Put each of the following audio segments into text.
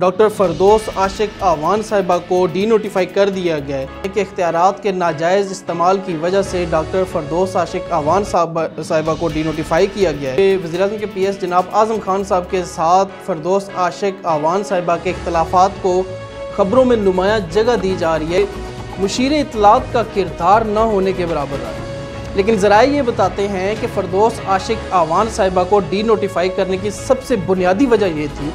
doctor फरदोस आशिक आवान साहिबा को D notify कर दिया गया है कि इख्तियार के नाजायज़ इस्तेमाल की वजह से डॉक्टर फरदोस आशिक आवान साहिबा को डी नोटिफाई किया गया है वजी अजम के पी एस जनाब आजम खान साहब के साथ फरदोस आशिक आवान साहिबा के अख्तलाफा को खबरों में नुमाया जगह दी जा रही है मुशीर इतलात का किरदार न होने के बराबर रहा लेकिन ज़रा ये बताते हैं कि फरदोस आशिक आवान साहिबा को डी नोटिफाई करने की सबसे बुनियादी वजह ये थी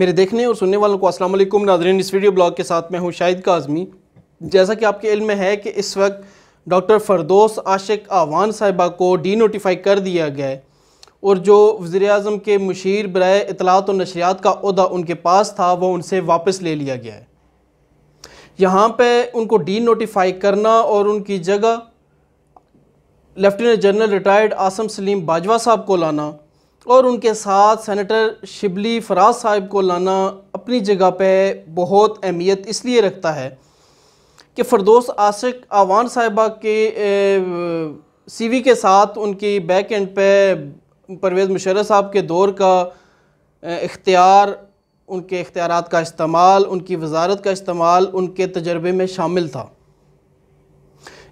मेरे देखने और सुनने वालों को अस्सलाम वालेकुम नाजरीन इस वीडियो ब्लॉग के साथ मैं हूँ शाहिद का आज़मी जैसा कि आपके इल्म में है कि इस वक्त डॉक्टर फरदोस आशिक आवान साहिबा को डी नोटिफाई कर दिया गया है और जो वजर अजम के मशीर बर इतलात और नशरियात का अहदा उनके पास था वह उनसे वापस ले लिया गया है यहाँ पर उनको डी नोटिफाई करना और उनकी जगह lieutenant general retired Asim Saleem Bajwa साहब को लाना और उनके साथ सेनेटर शिबली फराज साहब को लाना अपनी जगह पे बहुत अहमियत इसलिए रखता है कि फरदोस आशिक आवान साहिबा के सीवी के साथ उनकी बैक एंड पे परवेज़ मुशर्रफ साहब के दौर का इख्तियार उनके इख्तियार का इस्तेमाल उनकी वजारत का इस्तेमाल उनके तजर्बे में शामिल था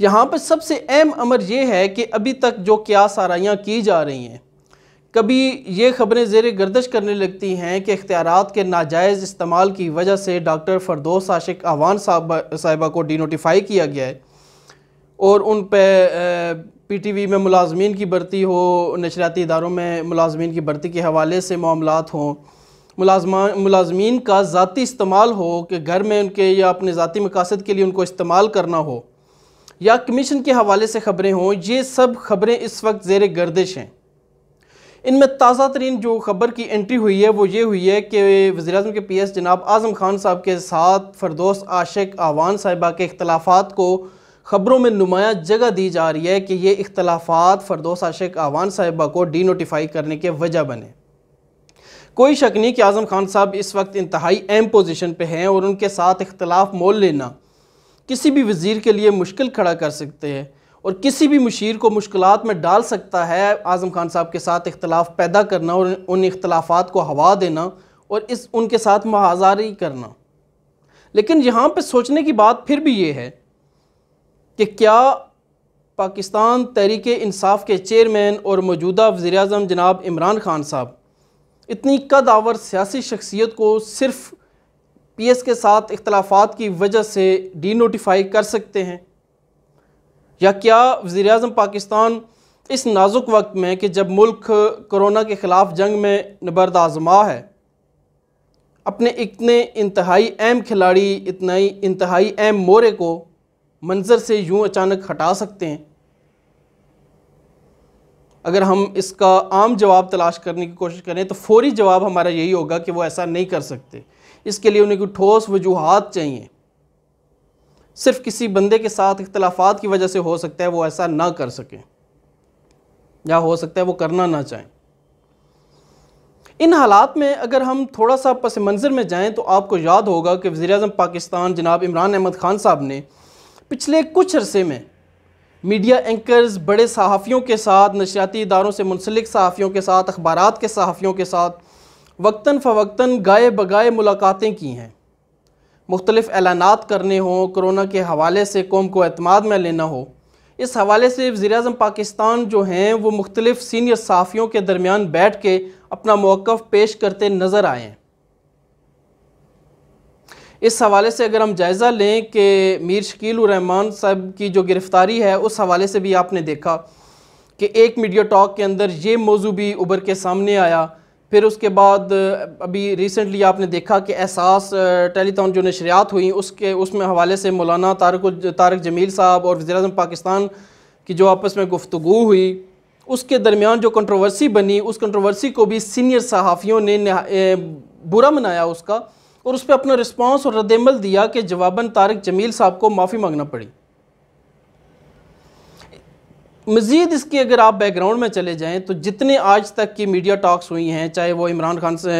यहाँ पर सबसे अहम अमर यह है कि अभी तक जो क्या साराइयाँ की जा रही हैं कभी ये खबरें जेर गर्दश करने लगती हैं कि इख्तियार के नाजायज़ इस्तेमाल की वजह से डॉक्टर फरदोस आशिक आवान साहबा साहिबा को डीनोटिफाई किया गया है और उन पर पी टी वी में मुलाजमीन की भर्ती हो नशराती इदारों में मुलाजमीन की भर्ती के हवाले से मामला हों मुलाजमा मुलाजमीन का ज़ाती इस्तेमाल हो कि घर में उनके या अपने ज़ाती मकासद के लिए उनको इस्तेमाल करना हो या कमीशन के हवाले से ख़बरें हों ये सब खबरें इस वक्त जेर गर्दिश हैं इनमें ताज़ा तरीन जो खबर की एंट्री हुई है वो ये हुई है कि वजी अजम के पी एस जनाब आज़म खान साहब के साथ फरदोस आशिक आवान साहिबा के अख्तलाफा को खबरों में नुमाया जगह दी जा रही है कि ये इख्तलाफात फरदोस आशिक आवान साहिबा को डी नोटिफाई करने के वजह बने कोई शक नहीं कि आज़म खान साहब इस वक्त इंतहाई अहम पोजिशन पर हैं और उनके साथ इख्तलाफ मोल लेना किसी भी वज़ीर के लिए मुश्किल खड़ा कर सकते हैं और किसी भी मुशीर को मुश्किल में डाल सकता है आज़म खान साहब के साथ इख्तलाफ पैदा करना और उन इख्तलाफात को हवा देना और इस उनके साथ महाजारी करना लेकिन यहाँ पर सोचने की बात फिर भी ये है कि क्या पाकिस्तान तहरीक इंसाफ के चेयरमैन और मौजूदा वज़ी अजम जनाब इमरान खान साहब इतनी कद आवर सियासी शख्सियत को सिर्फ पी एस के साथ इख्लाफा की वजह से डी नोटिफाई कर सकते हैं या क्या वज़ी अजम पाकिस्तान इस नाजुक वक्त में कि जब मुल्क कोरोना के ख़िलाफ़ जंग में नबर्द आजमा है अपने इतने इंतहाई अहम खिलाड़ी इतना ही इंतहाई अहम मोरे को मंज़र से यूँ अचानक हटा सकते हैं अगर हम इसका आम जवाब तलाश करने की कोशिश करें तो फौरी जवाब हमारा यही होगा कि वो ऐसा नहीं कर सकते इसके लिए उन्हें कोई ठोस वजूहत चाहिए सिर्फ किसी बंदे के साथ इख्तलाफात की वजह से हो सकता है वो ऐसा ना कर सकें या हो सकता है वो करना ना चाहें इन हालात में अगर हम थोड़ा सा पस मंज़र में जाएं तो आपको याद होगा कि वज़ी अजम पाकिस्तान जनाब इमरान अहमद ख़ान साहब ने पिछले कुछ अरसे में मीडिया एंकर्स बड़े सहाफ़ियों के साथ नशियाती इदारों से मुनसलिक सहाफ़ियों के साथ अखबार के सहाफ़ियों के साथ वक्ता फ़वक्ता गाय बगाए मुलाकातें की हैं मुख्तलिफ ऐलानात करने हों कोरोना के हवाले से कौम को अतमाद में लेना हो इस हवाले से वज़ी पाकिस्तान जो हैं वो मुख्तलिफ सीनियर सहाफ़ियों के दरमियान बैठ के अपना मौक़ पेश करते नज़र आए हैं इस हवाले से अगर हम जायज़ा लें कि मीर शकील रहमान साहब की जो गिरफ़्तारी है उस हवाले से भी आपने देखा कि एक मीडिया टॉक के अंदर ये मौजू भी उबर के सामने आया फिर उसके बाद अभी रिसेंटली आपने देखा कि एहसास टेलीथॉन जो नशरियात हुई उसके उसमें हवाले से मौलाना तारक तारक जमील साहब और वज़ी पाकिस्तान की जो आपस में गुफ्तु हुई उसके दरमियान जो कंट्रोवर्सी बनी उस कंट्रोवर्सी को भी सीनियर सहाफ़ियों ने बुरा मनाया उसका और उस पर अपना रिस्पांस और रद्दमल दिया कि जवाबन तारक जमील साहब को माफ़ी मांगना पड़ी मज़ीद इसकी अगर आप बैकग्राउंड में चले जाएँ तो जितने आज तक की मीडिया टॉक्स हुई हैं चाहे वो इमरान खान से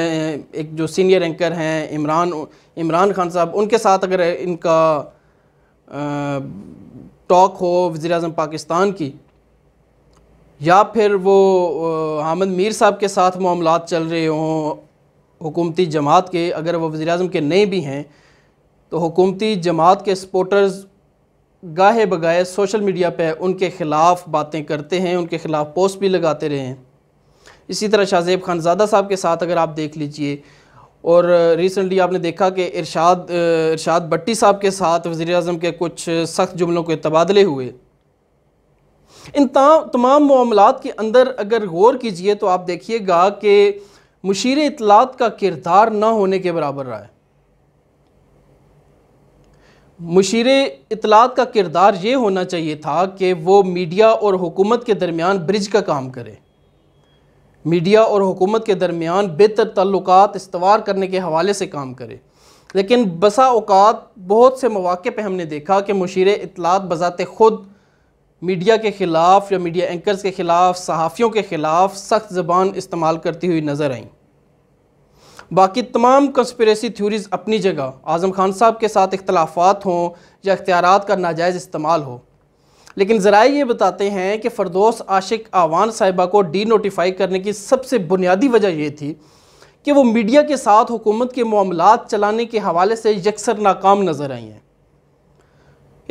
एक जो सीनियर एंकर हैं इमरान इमरान खान साहब उनके साथ अगर इनका टॉक हो वज़ी अजम पाकिस्तान की या फिर वो हामिद मीर साहब के साथ मामला चल रहे हों हुकूमती जमात के अगर वो वज़ी अजम के नहीं भी हैं तो हुकूमती जमात के सपोर्टर्स गाहे बगाए सोशल मीडिया पे उनके ख़िलाफ़ बातें करते हैं उनके ख़िलाफ़ पोस्ट भी लगाते रहे हैं इसी तरह शाहजेब खानजादा साहब के साथ अगर आप देख लीजिए और रिसेंटली आपने देखा कि इरशाद इरशाद भट्टी साहब के साथ वज़ी अजम के कुछ सख्त जुमलों के तबादले हुए इन तमाम मामलों के अंदर अगर गौर कीजिए तो आप देखिएगा कि मुशीर इतलात का किरदार ना होने के बराबर रहा है मुशीर इतलात का किरदार ये होना चाहिए था कि वो मीडिया और हुकूमत के दरमियान ब्रिज का काम करे मीडिया और हुकूमत के दरमियान बेहतर ताल्लुक इस्तवार करने के हवाले से काम करे लेकिन बसा अवत बहुत से मौाक़े पर हमने देखा कि मुशीर इतलात बज़ात ख़ुद मीडिया के ख़िलाफ़ या मीडिया एंकर्स के ख़िलाफ़ सहाफ़ियों के ख़िलाफ़ सख्त ज़बान इस्तेमाल करती हुई नज़र आईं बाकी तमाम कंस्परेसी थ्योरीज़ अपनी जगह आज़म खान साहब के साथ इख्लाफा हों या अख्तियार का नाजायज़ इस्तेमाल हो लेकिन ज़रा ये बताते हैं कि फ़रदोस आशिक आवान साहिबा को डी नोटिफाई करने की सबसे बुनियादी वजह यह थी कि वो मीडिया के साथ हुकूमत के मामला चलाने के हवाले से यकसर नाकाम नज़र आई हैं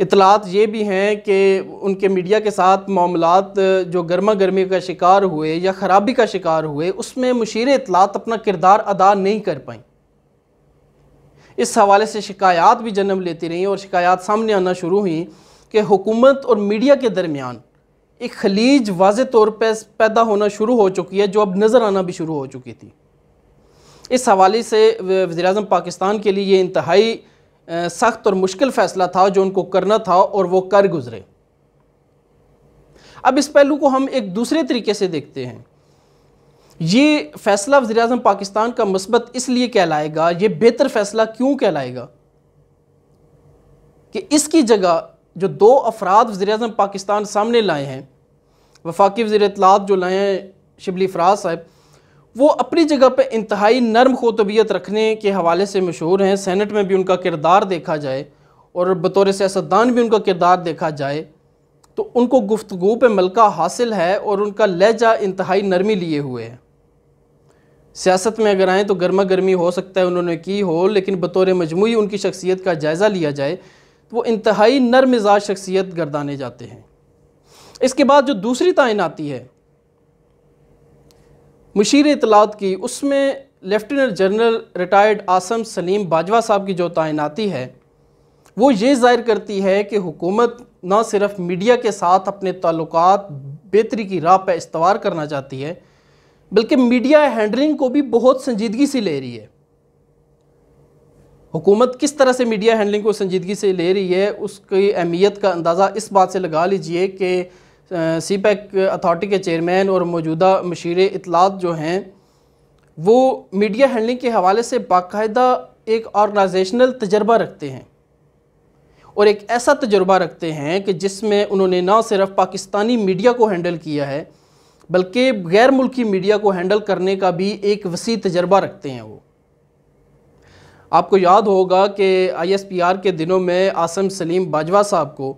इतलात ये भी हैं कि उनके मीडिया के साथ मामलात जो गर्मा गर्मी का शिकार हुए या ख़राबी का शिकार हुए उसमें मुशीर इतलात अपना किरदार अदा नहीं कर पाई इस हवाले से शिकायत भी जन्म लेती रहीं और शिकायत सामने आना शुरू हुई कि हुकूमत और मीडिया के दरमियान एक खलीज वाज तौर पर पैदा होना शुरू हो चुकी है जो अब नज़र आना भी शुरू हो चुकी थी इस हवाले से वजी पाकिस्तान के लिए ये इंतहाई सख्त और मुश्किल फैसला था जो उनको करना था और वो कर गुजरे अब इस पहलू को हम एक दूसरे तरीके से देखते हैं ये फैसला वजी अजम पाकिस्तान का मस्बत इसलिए कहलाएगा ये बेहतर फैसला क्यों कहलाएगा कि इसकी जगह जो दो अफराद वजी अजम पाकिस्तान सामने लाए हैं वफाकी वजी इतलात जो लाए हैं शिबली फराज साहब वो अपनी जगह पे इंतहाई नरम खो तबीयत रखने के हवाले से मशहूर हैं सेनेट में भी उनका किरदार देखा जाए और बतौर सियासतदान भी उनका किरदार देखा जाए तो उनको गुफ्तु पे मलका हासिल है और उनका लहजा इंतहाई नरमी लिए हुए है सियासत में अगर आएँ तो गर्मा गर्मी हो सकता है उन्होंने की हो लेकिन बतौर मजमू उनकी शख्सियत का जायज़ा लिया जाए तो वो इंतहाई मिजाज शख्सियत गर्दाने जाते हैं इसके बाद जो दूसरी तयन आती है मशीर इतलात की उसमें lieutenant general retired Asim Saleem Bajwa साहब की जो तैनाती है वो ये ज़ाहिर करती है कि हुकूमत ना सिर्फ मीडिया के साथ अपने ताल्लुक बेहतरी की राह पर इस्तवार करना चाहती है बल्कि मीडिया हैंडलिंग को भी बहुत संजीदगी से ले रही है हुकूमत किस तरह से मीडिया हैंडलिंग को संजीदगी से ले रही है उसकी अहमियत का अंदाज़ा इस बात से लगा लीजिए कि सी पैक अथॉरिटी के चेयरमैन और मौजूदा मशीर इतलात जो हैं वो मीडिया हैंडलिंग के हवाले से बाकायदा एक ऑर्गनाइजेशनल तजर्बा रखते हैं और एक ऐसा तजर्बा रखते हैं कि जिसमें उन्होंने ना सिर्फ पाकिस्तानी मीडिया को हैंडल किया है बल्कि गैर मुल्की मीडिया को हैंडल करने का भी एक वसी तजर्बा रखते हैं वो आपको याद होगा कि आईएसपीआर के दिनों में आसम सलीम बाजवा साहब को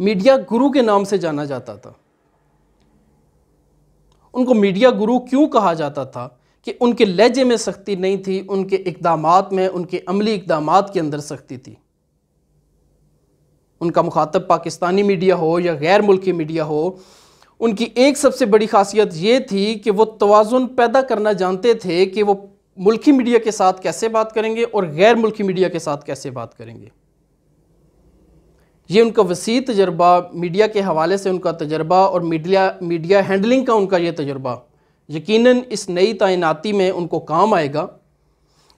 मीडिया गुरु के नाम से जाना जाता था उनको मीडिया गुरु क्यों कहा जाता था कि उनके लहजे में सख्ती नहीं थी उनके इकदाम में उनके अमली इकदाम के अंदर सख्ती थी उनका मुखातब पाकिस्तानी मीडिया हो या गैर मुल्की मीडिया हो उनकी एक सबसे बड़ी खासियत ये थी कि वो तोज़ुन पैदा करना जानते थे कि वो मुल्की मीडिया के साथ कैसे बात करेंगे और गैर मुल्की मीडिया के साथ कैसे बात करेंगे ये उनका वसी तजर्बा मीडिया के हवाले से उनका तजर्बा और मीडिया मीडिया हैंडलिंग का उनका ये तजर्बा यकीन इस नई तैनाती में उनको काम आएगा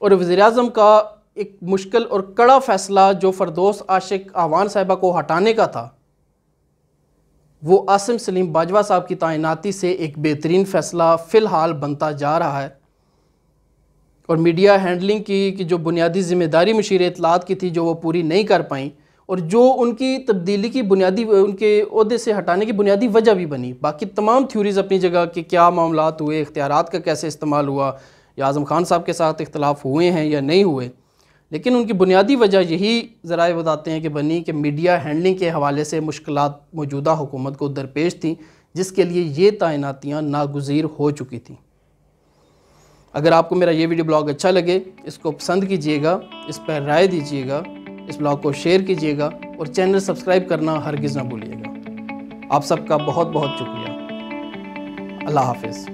और वज़र अजम का एक मुश्किल और कड़ा फ़ैसला जो फरदोस आशिक आवान साहबा को हटाने का था वो आसिम सलीम बाजवा साहब की तैनाती से एक बेहतरीन फ़ैसला फ़िलहाल बनता जा रहा है और मीडिया हैंडलिंग की, की जो बुनियादी ज़िम्मेदारी मशीर इतलात की थी जो वो पूरी नहीं कर पाई और जो उनकी तब्दीली की बुनियादी उनके अहदे से हटाने की बुनियादी वजह भी बनी बाकी तमाम थ्योरीज़ अपनी जगह कि क्या मामला हुए इख्तियार का कैसे इस्तेमाल हुआ या आज़म खान साहब के साथ इख्तलाफ हुए हैं या नहीं हुए लेकिन उनकी बुनियादी वजह यही ज़रा बताते हैं कि बनी कि मीडिया हैंडलिंग के हवाले से मुश्किल मौजूदा हुकूमत को दरपेश थी जिसके लिए ये तैनातियाँ नागजीर हो चुकी थी अगर आपको मेरा ये वीडियो ब्लॉग अच्छा लगे इसको पसंद कीजिएगा इस पर राय दीजिएगा इस ब्लॉग को शेयर कीजिएगा और चैनल सब्सक्राइब करना हरगिज़ ना भूलिएगा आप सबका बहुत बहुत शुक्रिया अल्लाह हाफिज़